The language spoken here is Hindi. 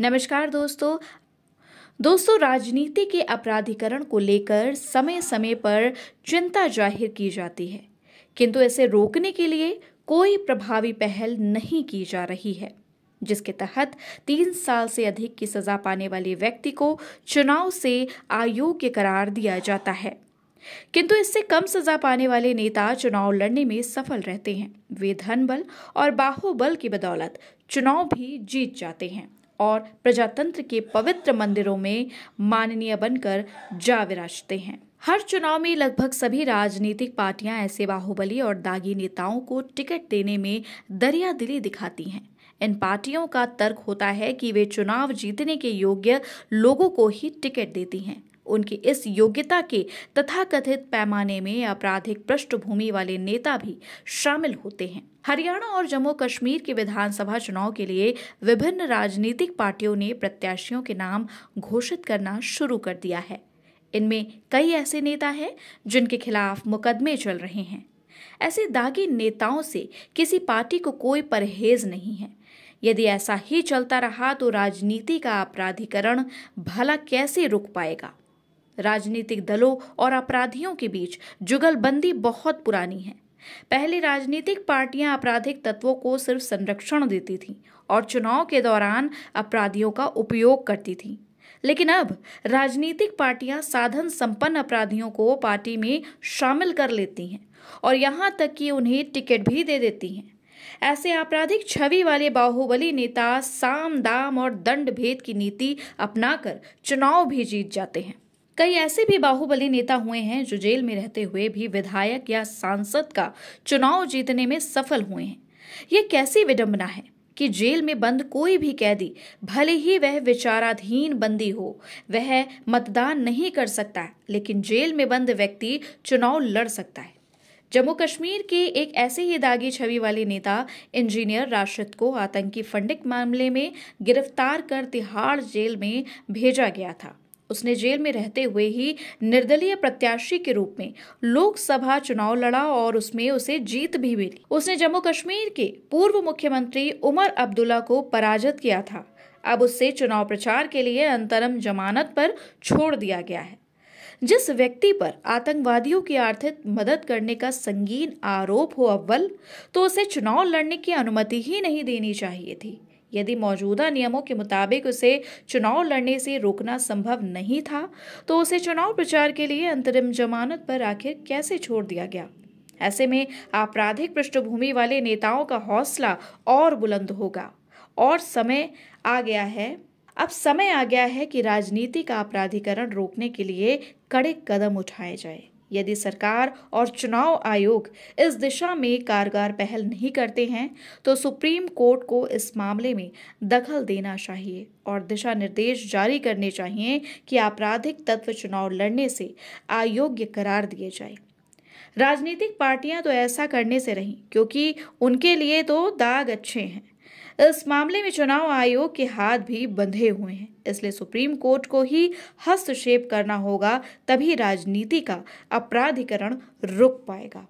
नमस्कार दोस्तों दोस्तों राजनीति के अपराधीकरण को लेकर समय समय पर चिंता जाहिर की जाती है किंतु इसे रोकने के लिए कोई प्रभावी पहल नहीं की जा रही है जिसके तहत तीन साल से अधिक की सजा पाने वाले व्यक्ति को चुनाव से अयोग्य करार दिया जाता है किंतु इससे कम सजा पाने वाले नेता चुनाव लड़ने में सफल रहते हैं वे धन बल और बाहुबल की बदौलत चुनाव भी जीत जाते हैं और प्रजातंत्र के पवित्र मंदिरों में माननीय बनकर जा विराजते हैं हर चुनाव में लगभग सभी राजनीतिक पार्टियां ऐसे बाहुबली और दागी नेताओं को टिकट देने में दरिया दिली दिखाती हैं इन पार्टियों का तर्क होता है कि वे चुनाव जीतने के योग्य लोगों को ही टिकट देती हैं उनकी इस योग्यता के तथाकथित पैमाने में आपराधिक पृष्ठभूमि वाले नेता भी शामिल होते हैं हरियाणा और जम्मू कश्मीर के विधानसभा चुनाव के लिए विभिन्न राजनीतिक पार्टियों ने प्रत्याशियों के नाम घोषित करना शुरू कर दिया है इनमें कई ऐसे नेता हैं जिनके खिलाफ मुकदमे चल रहे हैं ऐसे दागी नेताओं से किसी पार्टी को कोई परहेज नहीं है यदि ऐसा ही चलता रहा तो राजनीति का अपराधीकरण भला कैसे रुक पाएगा राजनीतिक दलों और अपराधियों के बीच जुगलबंदी बहुत पुरानी है पहले राजनीतिक पार्टियां आपराधिक तत्वों को सिर्फ संरक्षण देती थीं और चुनाव के दौरान अपराधियों का उपयोग करती थीं लेकिन अब राजनीतिक पार्टियां साधन संपन्न अपराधियों को पार्टी में शामिल कर लेती हैं और यहां तक कि उन्हें टिकट भी दे देती हैं ऐसे आपराधिक छवि वाले बाहुबली नेता साम दाम और दंड भेद की नीति अपनाकर चुनाव भी जीत जाते हैं कई ऐसे भी बाहुबली नेता हुए हैं जो जेल में रहते हुए भी विधायक या सांसद का चुनाव जीतने में सफल हुए हैं ये कैसी विडंबना है कि जेल में बंद कोई भी कैदी भले ही वह विचाराधीन बंदी हो वह मतदान नहीं कर सकता लेकिन जेल में बंद व्यक्ति चुनाव लड़ सकता है जम्मू कश्मीर के एक ऐसे ही दागी छवि वाले नेता इंजीनियर राशिद को आतंकी फंडिंग मामले में गिरफ्तार कर तिहाड़ जेल में भेजा गया था उसने जेल में रहते हुए ही निर्दलीय प्रत्याशी के रूप में लोकसभा चुनाव लड़ा और उसमें उसे जीत भी मिली उसने जम्मू कश्मीर के पूर्व मुख्यमंत्री उमर अब्दुल्ला को पराजित किया था अब उससे चुनाव प्रचार के लिए अंतरम जमानत पर छोड़ दिया गया है जिस व्यक्ति पर आतंकवादियों की आर्थिक मदद करने का संगीन आरोप हो अव्वल तो उसे चुनाव लड़ने की अनुमति ही नहीं देनी चाहिए थी यदि मौजूदा नियमों के मुताबिक उसे चुनाव लड़ने से रोकना संभव नहीं था तो उसे चुनाव प्रचार के लिए अंतरिम जमानत पर आखिर कैसे छोड़ दिया गया ऐसे में आपराधिक पृष्ठभूमि वाले नेताओं का हौसला और बुलंद होगा और समय आ गया है अब समय आ गया है कि राजनीति का आपराधिकरण रोकने के लिए कड़े कदम उठाए जाएं। यदि सरकार और चुनाव आयोग इस दिशा में कारगर पहल नहीं करते हैं तो सुप्रीम कोर्ट को इस मामले में दखल देना चाहिए और दिशा निर्देश जारी करने चाहिए कि आपराधिक तत्व चुनाव लड़ने से अयोग्य करार दिए जाए राजनीतिक पार्टियां तो ऐसा करने से रहीं क्योंकि उनके लिए तो दाग अच्छे हैं इस मामले में चुनाव आयोग के हाथ भी बंधे हुए हैं इसलिए सुप्रीम कोर्ट को ही हस्तक्षेप करना होगा तभी राजनीति का अपराधिकरण रुक पाएगा